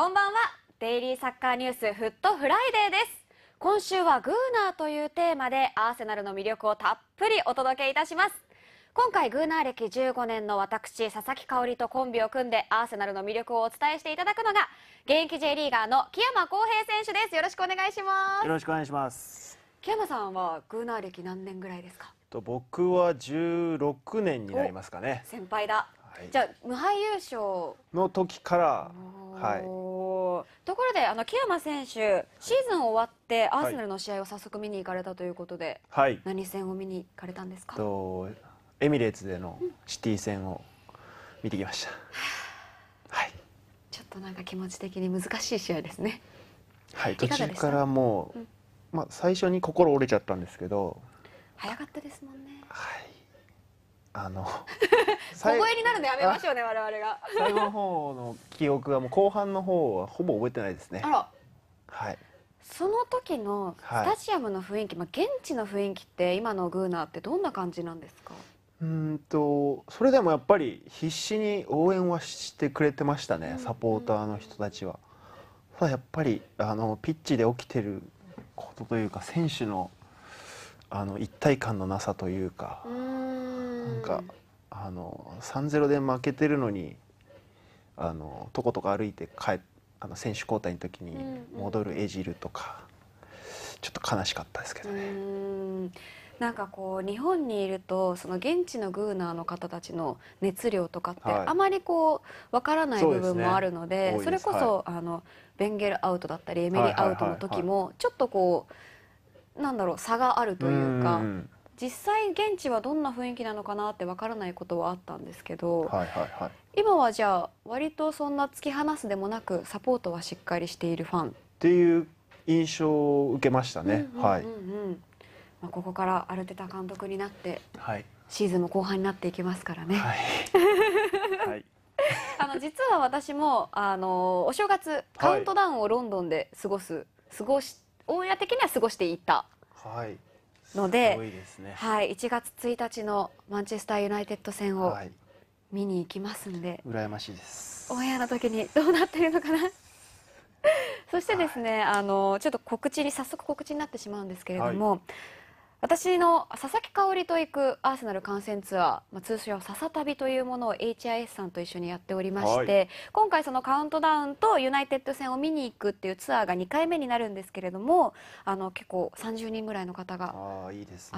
こんばんはデイリーサッカーニュースフットフライデーです今週はグーナーというテーマでアーセナルの魅力をたっぷりお届けいたします今回グーナー歴15年の私佐々木香織とコンビを組んでアーセナルの魅力をお伝えしていただくのが現役 J リーガーの木山康平選手ですよろしくお願いしますよろしくお願いします木山さんはグーナー歴何年ぐらいですかと僕は16年になりますかね先輩だじゃあ無敗優勝の時から、はい、ところであの木山選手シーズン終わってアーセナルの試合を早速見に行かれたということで、はい、何戦を見に行かれたんですかとエミレーツでのシティ戦を見てきました、はいちょっとなんか気持ち的に難しい試合ですねはい途中からもう、うん、まあ最初に心折れちゃったんですけど早かったですもんねはいあの 小声になるのやめましょうね我々が最後の方の記憶はもう後半の方はほぼ覚えてないですねあらはいその時のスタジアムの雰囲気、まあ、現地の雰囲気って今のグーナーってどんな感じなんですかうんとそれでもやっぱり必死に応援はしてくれてましたね、サポーターの人たちは、ただやっぱりあのピッチで起きてることというか選手のあの一体感のなさというか、うんなんかあの3-0で負けてるのにあのとことか歩いて帰あの選手交代の時に戻るエジルとか、ちょっと悲しかったですけどね。なんかこう日本にいるとその現地のグーナーの方たちの熱量とかって、あまりこうわからない部分もあるので、ね、それこそ、はい、あのベンゲルアウトだったりエメリアウトの時も、ちょっとこうなんだろう差があるというか、う実際現地はどんな雰囲気なのかなってわからないことはあったんですけど、はいはいはい、今はじゃあ割とそんな突き放すでもなくサポートはしっかりしているファンっていう印象を受けましたね。うんうんうんうん、はいまあ、ここからアルテタ監督になって、はい、シーズンも後半になっていきますからね。はい はいあの実は私もあのお正月カウントダウンをロンドンで過ごす、過ごしオンエア的には過ごしていたので、ね、はい、1月1日のマンチェスターユナイテッド戦を見に行きますんで、はい、羨ましいですオンエアの時にどうなってるのかな そしてですね、はい、あのちょっと告知に早速告知になってしまうんですけれども、はい私の佐々木香織と行くアーセナル観戦ツアー、まあ、通称「笹旅」というものを HIS さんと一緒にやっておりまして、はい、今回そのカウントダウンとユナイテッド戦を見に行くっていうツアーが2回目になるんですけれどもあの結構30人ぐらいの方が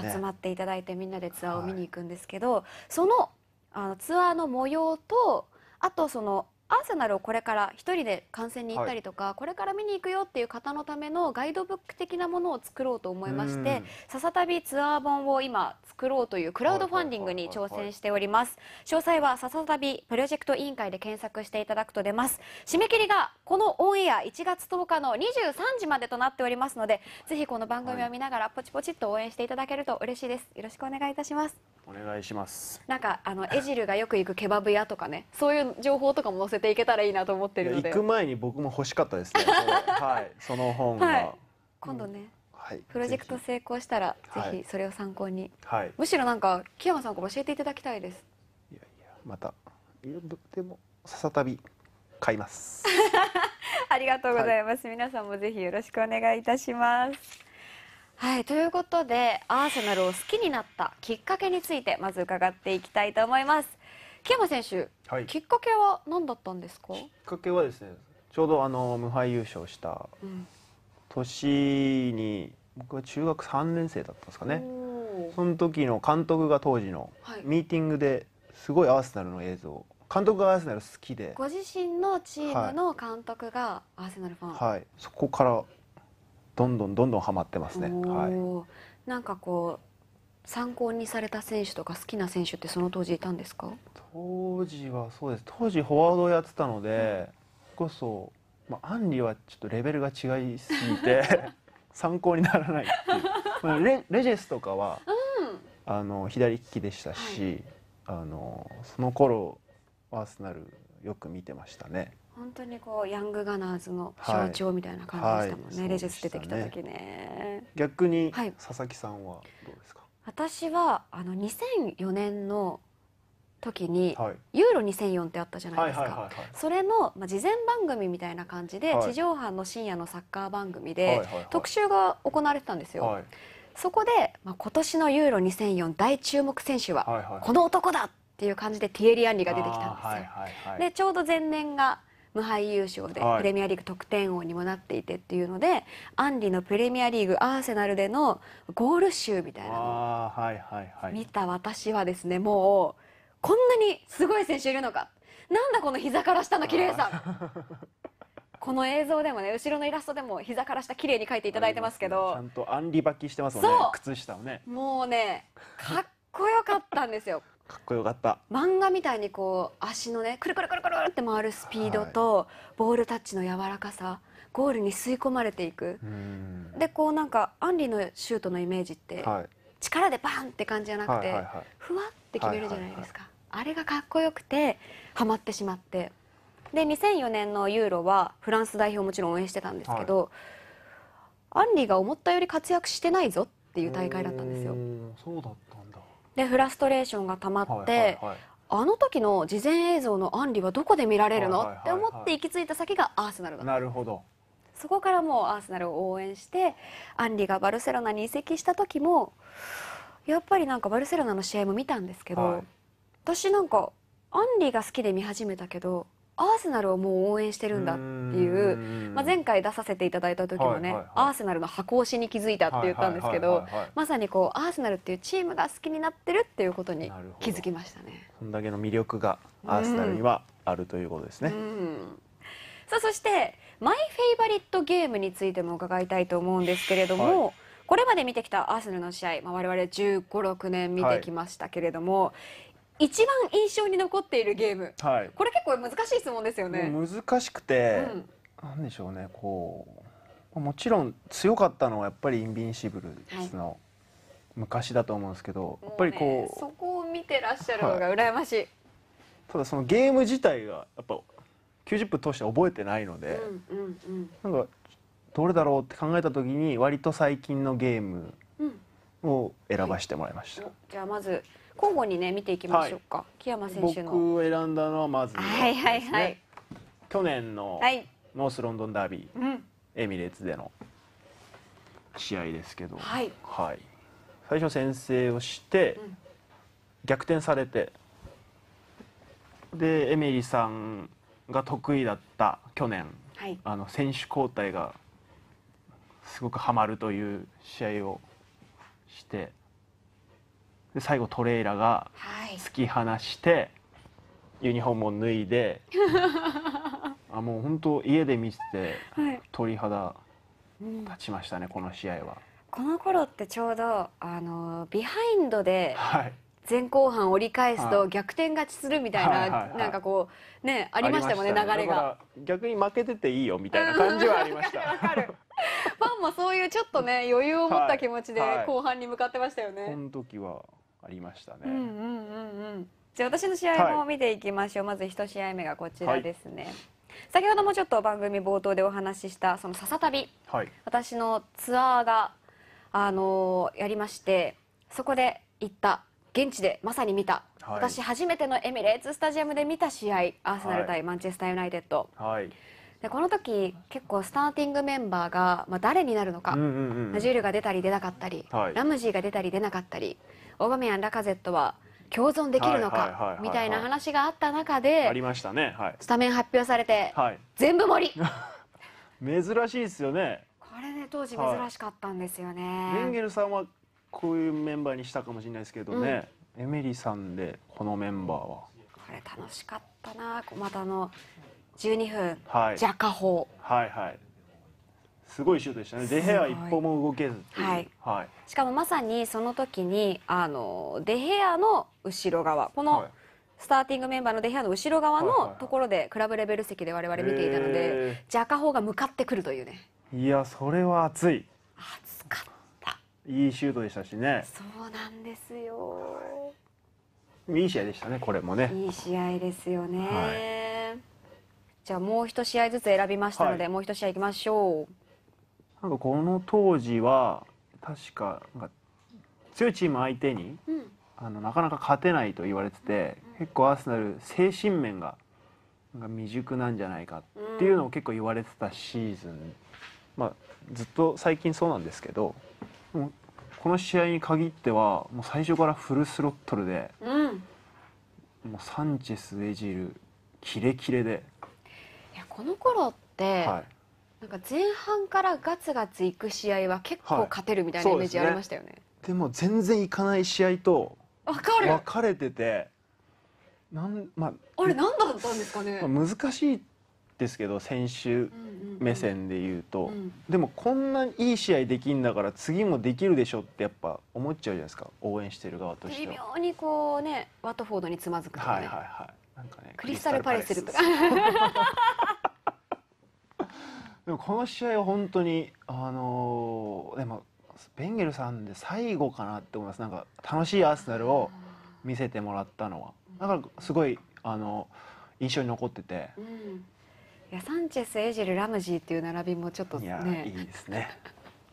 集まっていただいてみんなでツアーを見に行くんですけど、はい、そのあのツアーの模様とあとそのアーセナルをこれから一人で観戦に行ったりとか、はい、これから見に行くよっていう方のためのガイドブック的なものを作ろうと思いまして笹旅ツアー本を今作ろうというクラウドファンディングに挑戦しております詳細は笹旅プロジェクト委員会で検索していただくと出ます締め切りがこのオンエア1月10日の23時までとなっておりますのでぜひこの番組を見ながらポチポチっと応援していただけると嬉しいですよろしくお願いいたしますお願いしますなんかあのエジルがよく行くケバブ屋とかねそういう情報とかも載せせていけたらいいなと思ってるので行く前に僕も欲しかったですね はいその本が、はい、今度ね、はい、プロジェクト成功したらぜひそれを参考に、はい、むしろなんか木山さんから教えていただきたいですいやいやまたでもささたび買います ありがとうございます、はい、皆さんもぜひよろしくお願いいたしますはいということでアーセナルを好きになったきっかけについてまず伺っていきたいと思います木山選手、はい、きっかけは何だったんですかきっかけはですねちょうどあの無敗優勝した年に、僕は中学3年生だったんですかねその時の監督が当時のミーティングですごいアーセナルの映像監督がアーセナル好きでご自身のチームの監督がアーセナルファン、はい、はい、そこからどんどんどんどんハマってますね、はい、なんかこう参考にされた選手とか好きな選手ってその当時いたんですか当時はそうです当時フォワードをやってたので、こそ、まあ、アンリはちょっとレベルが違いすぎて 参考にならないいまあ、レレジェスとかは、うん、あの左利きでしたし、はい、あのその頃アーセナルよく見てましたね本当にこうヤングガナーズの象徴みたいな感じでしたもんね、はいはい、レジェス出てきた時ね、逆に佐々木さんはどうですか、私はあの2004年の時に、ユーロ2004ってあったじゃないですか、それの、まあ、事前番組みたいな感じで、地上波の深夜のサッカー番組で、特集が行われてたんですよ。そこで、まあ、今年のユーロ2004大注目選手はこの男だっていう感じでティエリ・アンリが出てきたんですよ。でちょうど前年が無敗優勝でプレミアリーグ得点王にもなっていてっていうので、はい、アンリのプレミアリーグアーセナルでのゴール集みたいなのを見た私はですねもう。こんなにすごい選手いるのかなんだこの膝から下の綺麗さこの映像でもね後ろのイラストでも膝から下綺麗に描いていただいてますけど、ね、ちゃんとアンリバキしてますもんね靴下をねもうねかっこよかったんですよかっこよかった漫画みたいにこう足のねくるくるくるくるって回るスピードと、はい、ボールタッチの柔らかさゴールに吸い込まれていくでこうなんかアンリのシュートのイメージって、はい、力でバンって感じじゃなくて、はいはいはい、ふわって決めるじゃないですか、はいはいはいあれがかっこよくてハマってしまってで2004年のユーロはフランス代表もちろん応援してたんですけど、はい、アンリが思ったより活躍してないぞっていう大会だったんですよ。そうだったんだでフラストレーションがたまって、はいはい、あの時の事前映像のアンリはどこで見られるの、って思って行き着いた先がアーセナルだったなるほどそこからもうアーセナルを応援してアンリがバルセロナに移籍した時もやっぱりなんかバルセロナの試合も見たんですけど。はい私なんかアンリが好きで見始めたけどアーセナルをもう応援してるんだっていうまあ、前回出させていただいた時もね、アーセナルの箱押しに気づいたって言ったんですけどまさにこうアーセナルっていうチームが好きになってるっていうことに気づきましたね。こんだけの魅力がアーセナルにはあるということですね。さあそしてマイフェイバリットゲームについても伺いたいと思うんですけれども、はい、これまで見てきたアーセナルの試合、まあ、我々1 5 6年見てきましたけれども、は一番印象に残っているゲーム、はい、これ結構難しい質問ですよね難しくて、うん、なんでしょうねこうもちろん強かったのはやっぱりインビンシブルの、昔だと思うんですけど、やっぱりこう、ね、そこを見てらっしゃるのが羨ましい、はい、ただそのゲーム自体がやっぱ90分通して覚えてないので、うんうんうん、なんかどれだろうって考えた時に割と最近のゲームを選ばせてもらいました、うんはい、じゃあまず交互にね見ていきましょうか、はい、木山選手の僕を選んだのはまず、ね、はいはいはい去年のノースロンドンダービー、はい、エミレーツでの試合ですけど、はい、はい、最初先制をして、うん、逆転されてでエミリさんが得意だった去年、はい、あの選手交代がすごくはまるという試合をしてで最後トレーラが突き放して、はい、ユニフォームを脱いで あもう本当家で見てて、鳥肌立ちましたね、この試合は。この頃ってちょうどあのビハインドで前後半折り返すと逆転勝ちするみたいな、はいなんかこうねありましたもんね、ね、流れが逆に負けてていいよみたいな感じはありましたファンもそういうちょっとね余裕を持った気持ちで後半に向かってましたよね、この時はありましたね。うんうんうんうん、じゃあ私の試合も見ていきましょう、はい、まず1試合目がこちらですね。はい先ほどもちょっと番組冒頭でお話ししたその笹旅、はい、私のツアーが、あのー、やりましてそこで行った現地でまさに見た、はい、私初めてのエミレーツスタジアムで見た試合アーセナル対マンチェスターユナイテッド、はい、でこの時結構スターティングメンバーが、まあ、誰になるのか、うんうんうん、ナジュールが出たり出なかったり、ラムジーが出たり出なかったり小神アン・ラカゼットは共存できるのかみたいな話があった中でありましたね、はい、スタメン発表されて、はい、全部盛り 珍しいですよねこれね当時珍しかったんですよね、はい、レンゲルさんはこういうメンバーにしたかもしれないですけどね、うん、エメリさんでこのメンバーはこれ楽しかったなまたあの12分、はい、ジャカホはいはいすごいシュートでしたね。デヘア一歩も動けずはい。はい。しかもまさにその時にあのデヘアの後ろ側この、スターティングメンバーのデヘアの後ろ側のところでクラブレベル席で我々見ていたので、ジャカホが向かってくるというね。いやそれは熱い。熱かった。いいシュートでしたしね。そうなんですよ。いい試合でしたねこれもね。いい試合ですよね。はいじゃあもう一試合ずつ選びましたので、はい、もう一試合いきましょう。なんかこの当時は確かなんか強いチーム相手に、うん、あのなかなか勝てないと言われてて、うん、結構アーセナル精神面がなんか未熟なんじゃないかっていうのを結構言われてたシーズン、うん、まあ、ずっと最近そうなんですけどこの試合に限ってはもう最初からフルスロットルで、もうサンチェス、エジルキレキレで。いやこの頃って、はいなんか前半からガツガツいく試合は結構勝てるみたいなイメージありましたよね。はい、でねでも全然いかない試合と分かれてて、なんまあ、あれ何だったんですかね。まあ、難しいですけど選手目線で言うと、うんうんうん、でもこんないい試合できんだから次もできるでしょってやっぱ思っちゃうじゃないですか応援してる側としては。微妙にこうねワトフォードにつまずくとかね。はいはいはい。なんかねクリスタルパレスとか。でもこの試合は本当にあのー、でもベンゲルさんで最後かなって思いますなんか楽しいアーセナルを見せてもらったのはだからすごいあの印象に残ってて、うん、いやサンチェスエジルラムジーっていう並びもちょっとねいいですね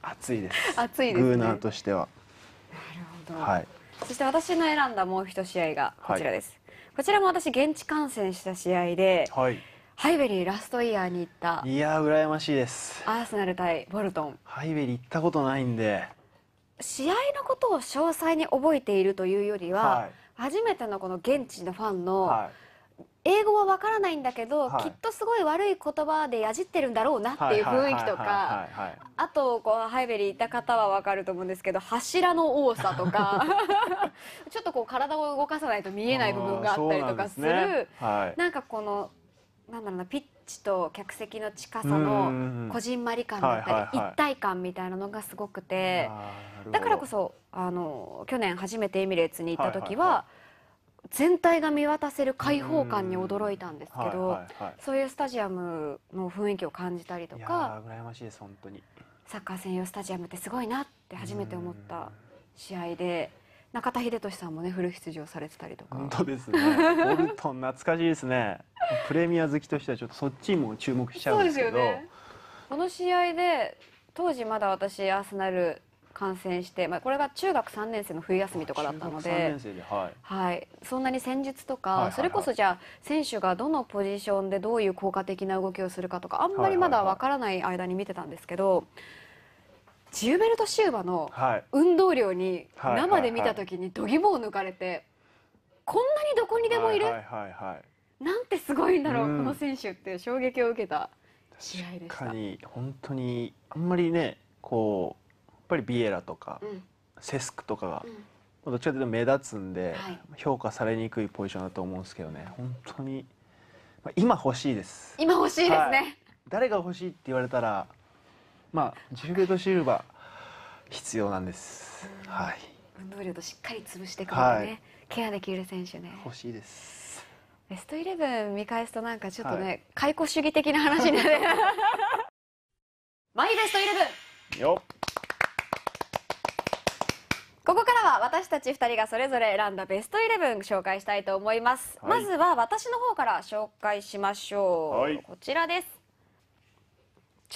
熱いです暑 いです、ね、グーナーとしてはなるほど、はい、そして私の選んだもう一試合がこちらです、はい、こちらも私現地観戦した試合で、はいハイベリーラストイヤーに行ったいや羨ましいですアーセナル対ボルトンハイベリー行ったことないんで試合のことを詳細に覚えているというよりは、はい、初めてのこの現地のファンの、はい、英語はわからないんだけど、はい、きっとすごい悪い言葉でやじってるんだろうなっていう雰囲気とかあとこうハイベリー行った方はわかると思うんですけど柱の多さとか ちょっとこう体を動かさないと見えない部分があったりとかするす、ね、なんかこのなんだろうなピッチと客席の近さのこじんまり感だったり一体感みたいなのがすごくてだからこそあの去年初めてエミレーツに行った時は全体が見渡せる開放感に驚いたんですけどそういうスタジアムの雰囲気を感じたりとかサッカー専用スタジアムってすごいなって初めて思った試合で。中田英寿さんもねフル出場されてたりとか本当ですねボルトン懐かしいですねプレミア好きとしてはちょっとそっちも注目しちゃうんですけどそうですよねこの試合で当時まだ私アーセナル観戦して、まあ、これが中学3年生の冬休みとかだったのではい、はい、そんなに戦術とか、それこそじゃあ選手がどのポジションでどういう効果的な動きをするかとかあんまりまだ分からない間に見てたんですけど、はいはいはいジューベルト・シューバの運動量に生で見た時に度肝を抜かれてこんなにどこにでもいるなんてすごいんだろうこの選手って衝撃を受けた試合でした。確かに本当にあんまりねこうやっぱりビエラとか、セスクとかが、どっちかというと目立つんで、評価されにくいポジションだと思うんですけどね本当に、まあ、今欲しいです今欲しいですね、はい、誰が欲しいって言われたらまあ重量とシルバー必要なんです。はい。運動量としっかり潰してくるね、はい、ケアできる選手ね。欲しいです。ベストイレブン見返すとなんかちょっとね、はい、解雇主義的な話になる。マイベストイレブン。よここからは私たち2人がそれぞれ選んだベストイレブン紹介したいと思います、はい、まずは私の方から紹介しましょう、はい、こちらです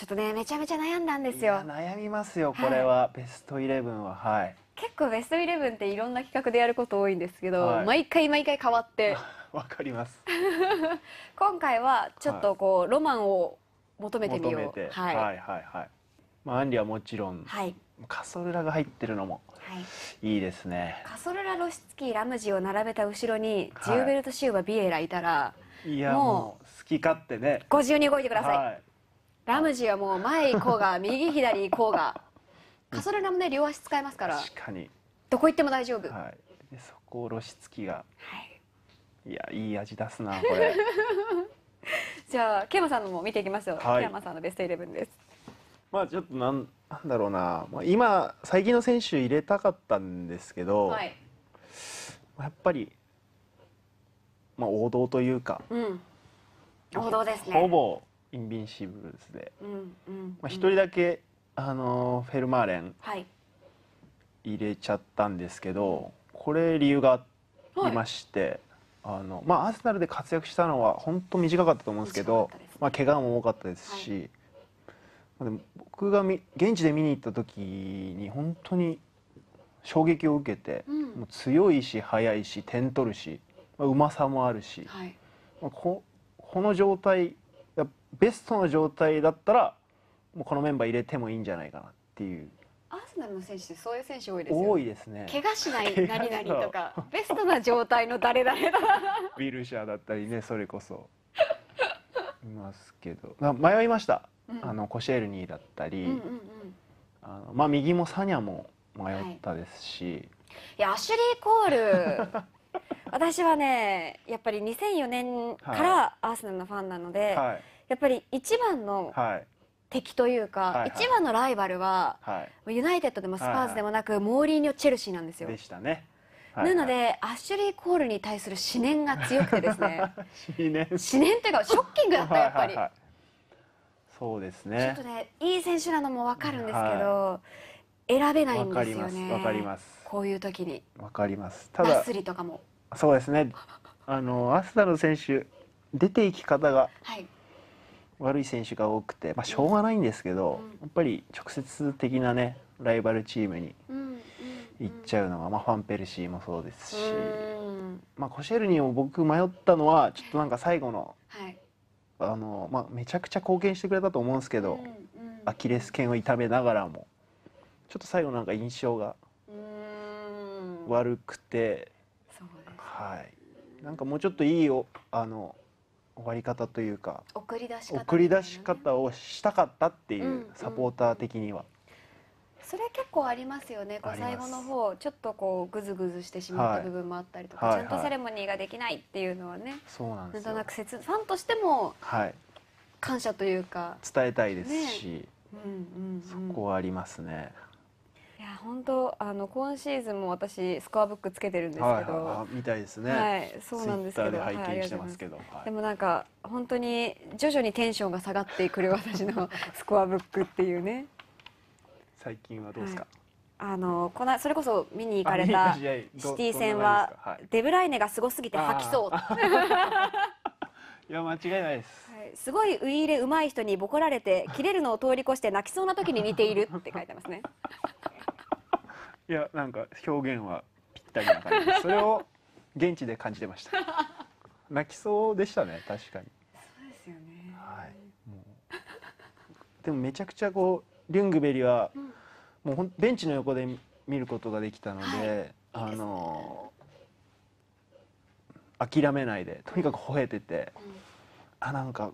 ちょっとねめちゃめちゃ悩んだんですよ悩みますよこれは、はい、ベストイレブンははい結構ベストイレブンっていろんな企画でやること多いんですけど、はい、毎回毎回変わって わかります 今回はちょっとこう、はい、ロマンを求めてみようはい、はいはいはいまあアンリはもちろん、はい、カソルラが入ってるのも、はい、いいですねカソルラロシツキーラムジを並べた後ろに、ジューベルト・シューバ・ビエラいたらいやもう好き勝手ねご自由に動いてくださいラムジーはもう前行こうが右左行こうがカソルラもね両足使えますから確かにどこ行っても大丈夫、はい、でそこを露出機が、はい、いやいい味出すなこれ じゃあケイマさんのも見ていきましょう、はい、ケイマさんのベストイレブンですまあちょっとなんなんだろうな、まあ、今最近の選手入れたかったんですけど、はい、やっぱり、まあ、王道というか、うん、王道ですねほぼインビンシブルズでうんうんまあ、人だけ、あのフェルマーレン入れちゃったんですけど、はい、これ理由がありまして、はい、あのまあ、アーセナルで活躍したのは本当短かったと思うんですけど、ねまあ、怪我も多かったですし、はい、でも僕が現地で見に行った時に本当に衝撃を受けて、うん、もう強いし速いし点取るし、まあ、うまさもあるし、はい、まあ、ここの状態ベストの状態だったらもうこのメンバー入れてもいいんじゃないかなっていう。アーセナルの選手ってそういう選手多いですよね。多いですね。怪我しない何々とか ベストな状態の誰々だ。ィルシャーだったりねそれこそいますけど、迷いました。うん、あのコシェルニーだったり、うんうんうん、あのまあ右もサニャも迷ったですし。はいいやアシュリー・コール私はねやっぱり2004年からアーセナルのファンなので、はい、やっぱり一番の敵というか、はいはい、一番のライバルは、ユナイテッドでもスパーズでもなく、モーリーニョ・チェルシーなんですよ。でしたね。なので、はいアッシュリー・コールに対する思念が強くてですね 思念思念というかショッキングだったやっぱりはい、そうですねちょっとねいい選手なのも分かるんですけど、はい、選べないんですよねわかりますこういう時にわかりますただスリとかもそうですね。あのアスタの選手出ていき方が悪い選手が多くて、まあ、しょうがないんですけど、うんやっぱり直接的なねライバルチームに行っちゃうのが、まあ、ファンペルシーもそうですし、まあ、コシェルニーも僕迷ったのはちょっとなんか最後のはい。あの、まあ、めちゃくちゃ貢献してくれたと思うんですけど、うんうんアキレス腱を痛めながらもちょっと最後なんか印象が悪くてはい、なんかもうちょっといいよあの終わり方というか送り出し方、ね、送り出し方をしたかったっていう、うん、サポーター的には。それ結構ありますよねこう最後の方ちょっとこうグズグズしてしまった部分もあったりとか、はい、ちゃんとセレモニーができないっていうのはね、はいはい、なんとなく切ファンとしても感謝というか、はい、伝えたいですし、ね、うんうん、うん、そこはありますね。いや本当あの今シーズンも私スコアブックつけてるんですけど、はい、みたいですね。はい、そうなんですけど、はい、い、すでもなんか本当に徐々にテンションが下がってくる私の スコアブックっていうね。最近はどうですか。はい、あのこのそれこそ見に行かれたシティ戦は、デブライネがすごすぎて吐きそう。いや間違いないです、はい、すごいウイイレ上手い人にボコられて切れるのを通り越して泣きそうな時に似ているって書いてますねいやなんか表現はぴったりな感じ それを現地で感じてました泣きそうでしたね確かにそうですよねはいもうでもめちゃくちゃこうリュングベリは、もうほんベンチの横で見ることができたので、はい、あのー、諦めないでとにかく吠えてて、うん、あなんか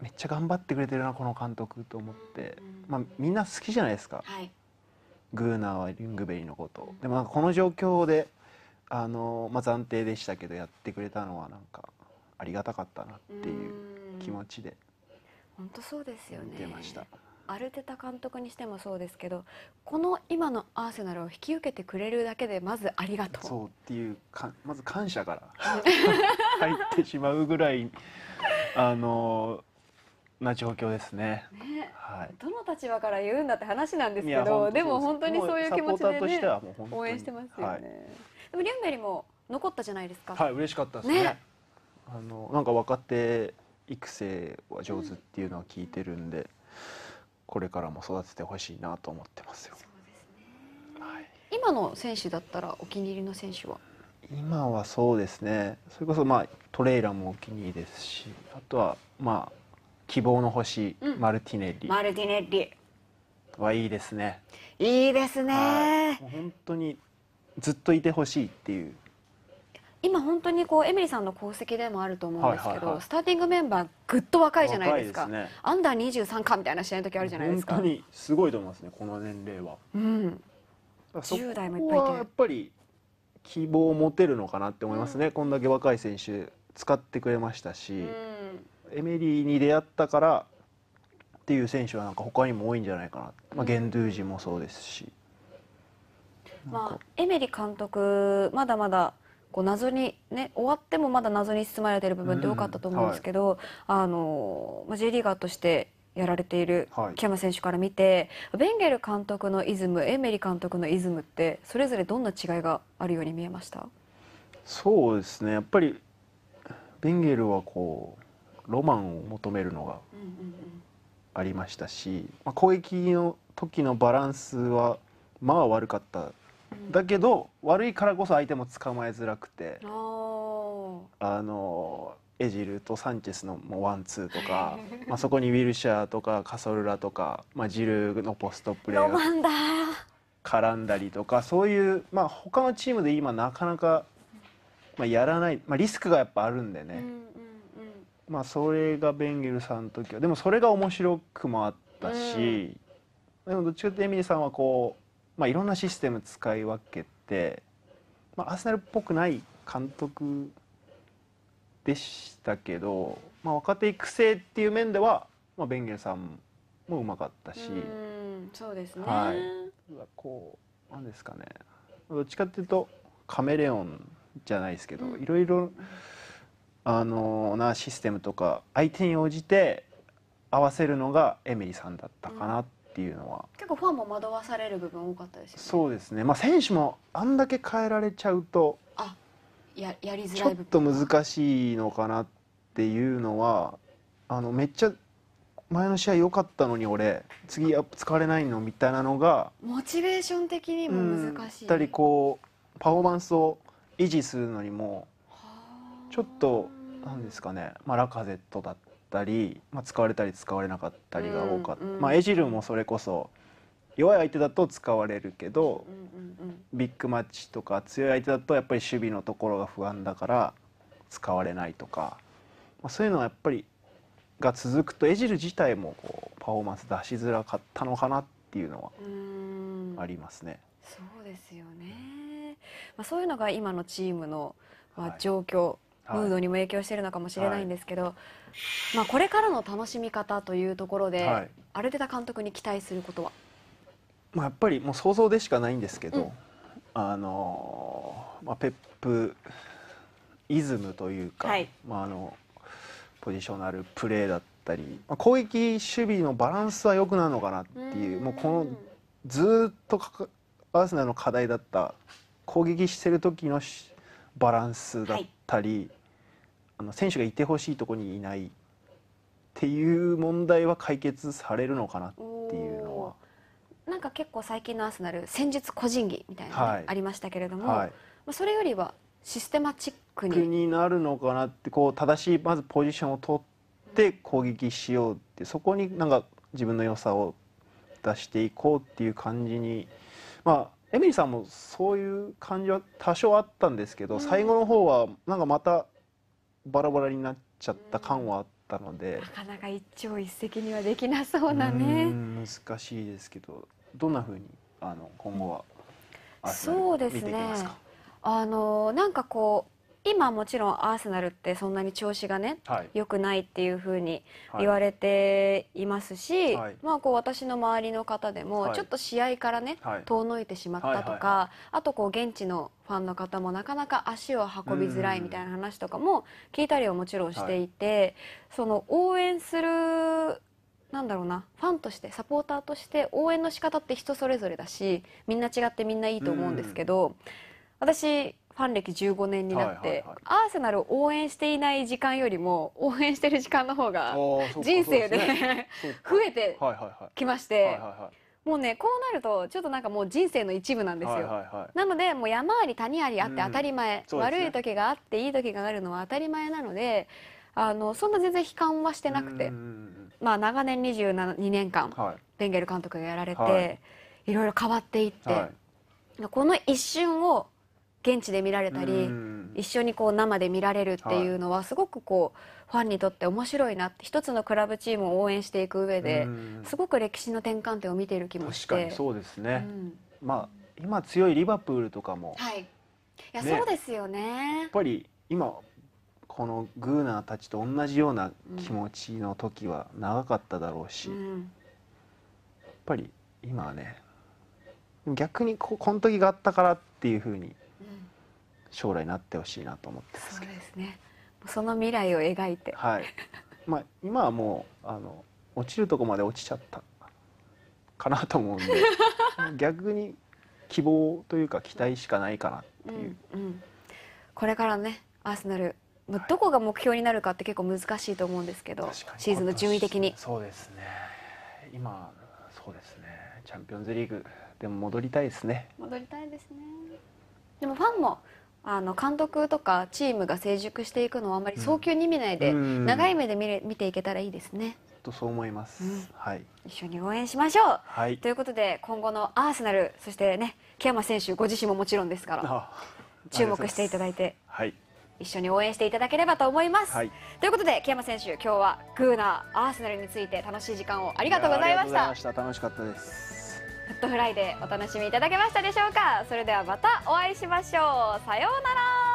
めっちゃ頑張ってくれてるなこの監督と思って、まあ、みんな好きじゃないですか、はい、グーナーはリングベリーのこと、うん、でもなこの状況であの、まあ、暫定でしたけどやってくれたのはなんかありがたかったなっていう気持ちで本当そうですよね出ましたアルテタ監督にしてもそうですけどこの今のアーセナルを引き受けてくれるだけでまずありがとうそうっていうかまず感謝から 入ってしまうぐらいあのな状況ですね。ねはい、どの立場から言うんだって話なんですけどでも本当にそういう気持ちで、ね、応援してますよね。はい、でもリュンベリも残ったじゃないですか。はい嬉しかったですね。ねあのなんか若手育成は上手っていうのは聞いてるんで、うん、これからも育ててほしいなと思ってますよ。そうですね、はい、今の選手だったらお気に入りの選手は今はそうですねそれこそまあトレーラーもお気に入りですしあとはまあ希望の星、うん、マルティネリマルティネリはいいですねいいですね本当にずっといてほしいっていう今本当にこうエミリさんの功績でもあると思うんですけど、はいはいはい、スターティングメンバーぐっと若いじゃないですか、ね、アンダー23かみたいな試合の時あるじゃないですか本当にすごいと思いますねこの年齢は、うん、10代もいっぱいいてやっぱり希望を持てるのかなって思いますね、うん、こんだけ若い選手使ってくれましたし、うんエメリーに出会ったからっていう選手はなんか他にも多いんじゃないかな、まあ、ゲンドゥージもそうですし。まあ、エメリー監督まだまだこう謎にね終わってもまだ謎に包まれている部分って多かったと思うんですけど、うんはい、あの J リーガーとしてやられている木山選手から見て、はい、ベンゲル監督のイズムエメリ監督のイズムってそれぞれどんな違いがあるように見えましたそうですねやっぱりベンゲルはこうロマンを求めるのがありましたし、まあ、攻撃の時のバランスはまあ悪かった、だけど悪いからこそ相手も捕まえづらくてあのエジルとサンチェスのワンツーとか まあそこにウィルシャーとかカソルラとか、まあ、ジルのポストプレーが絡んだりとかそういう、まあ、他のチームで今なかなか、まあ、やらない、まあ、リスクがやっぱあるんでね、うんまあそれがベンゲルさんの時はでもそれが面白くもあったし、でもどっちかというとエミリさんはこう、まあ、いろんなシステム使い分けて、まあ、アーセナルっぽくない監督でしたけど、まあ、若手育成っていう面では、まあ、ベンゲルさんもうまかったし、うん、そうですね、はい、こうなんですかねどっちかっていうとカメレオンじゃないですけどいろいろ。あのなシステムとか相手に応じて合わせるのがエミリさんだったかなっていうのは、結構ファンも惑わされる部分多かったですよねそうですねまあ選手もあんだけ変えられちゃうとあややりづらいちょっと難しいのかなっていうのはあのめっちゃ前の試合良かったのに俺次使われないのみたいなのがモチベーション的にも難しい、うん、たりこうパフォーマンスを維持するのにもちょっとなんですかね、まあ、ラカゼットだったり、まあ、使われたり使われなかったりが多かった、うんうん、まあ、エジルもそれこそ弱い相手だと使われるけど、うんうんうん、ビッグマッチとか強い相手だとやっぱり守備のところが不安だから使われないとか、まあ、そういうのはやっぱりが続くとエジル自体もこうパフォーマンス出しづらかったのかなっていうのはありますね。うそうですよね、まあ、そういうのが今のチームのまあ状況、はいムードにも影響してるのかもしれないんですけど、はい、まあ、これからの楽しみ方というところで、はい、アルテタ監督に期待することは、まあ、やっぱりもう想像でしかないんですけど、うん、あのまあ、ペップイズムというか、はい、まあ、あのポジショナルプレーだったり、まあ、攻撃守備のバランスは良くなるのかなっていうもうこのずっとアーセナルの課題だった攻撃してる時のバランスだったり、はいあの選手がいてほしいとこにいないっていう問題は解決されるのかなっていうのは。なんか結構最近のアーセナル戦術個人技みたいな、ねはい、ありましたけれども、はい、まあ、それよりはシステマチックにになるのかなってこう正しいまずポジションを取って攻撃しようってそこになんか自分の良さを出していこうっていう感じにまあエミリーさんもそういう感じは多少あったんですけど、うん、最後の方はなんかまたバラバラになっちゃった感はあったのでなかなか一朝一夕にはできなそうなね難しいですけどどんなふうにあの今後はそうですねあのなんかこう今もちろんアーセナルってそんなに調子がね、はい、良くないっていうふうに言われていますし、はい、まあ、こう私の周りの方でもちょっと試合からね、はい、遠のいてしまったとか、あとこう現地のファンの方もなかなか足を運びづらいみたいな話とかも聞いたりはもちろんしていて、その応援するなんだろうなファンとしてサポーターとして応援の仕方って人それぞれだしみんな違ってみんないいと思うんですけど、私ファン歴15年になって、はいはいはい、アーセナルを応援していない時間よりも応援してる時間の方が人生で、ね、増えてきまして、もうねこうなるとちょっとなんかもう人生の一部なんですよ、はいはいはい、なのでもう山あり谷ありあって当たり前、うんね、悪い時があっていい時があるのは当たり前なのであのそんな全然悲観はしてなくて、まあ、長年22年間、はい、ベンゲル監督がやられて、はい、いろいろ変わっていって、はい、この一瞬を現地で見られたり一緒にこう生で見られるっていうのはすごくこうファンにとって面白いなって一つのクラブチームを応援していく上ですごく歴史の転換点を見ている気もして確かにそうですね、うん、まあ今強いリバプールとかも、はい、いや、ね、そうですよねやっぱり今このグーナーたちと同じような気持ちの時は長かっただろうし、うん、やっぱり今はね逆にここの時があったからっていうふうに将来なってほしいなと思ってそうですねその未来を描いてはいまあ今はもうあの落ちるとこまで落ちちゃったかなと思うんで 逆に希望というか期待しかないかなっていう、うんうん、これからねアーセナルどこが目標になるかって結構難しいと思うんですけど、シーズンの順位的にそうですね今そうですねチャンピオンズリーグでも戻りたいですね戻りたいですねでもファンもあの監督とかチームが成熟していくのをあまり早急に見ないで、うん、長い目で見れ見ていけたらいいですね。とそう思います、うん、はい、一緒に応援しましょう、はい、ということで今後のアーセナルそしてね木山選手ご自身ももちろんですから注目していただいて、はい、一緒に応援していただければと思います、はい、ということで木山選手今日はグーナーアーセナルについて楽しい時間をありがとうございました楽しかったですフットフライデーお楽しみいただけましたでしょうかそれではまたお会いしましょうさようなら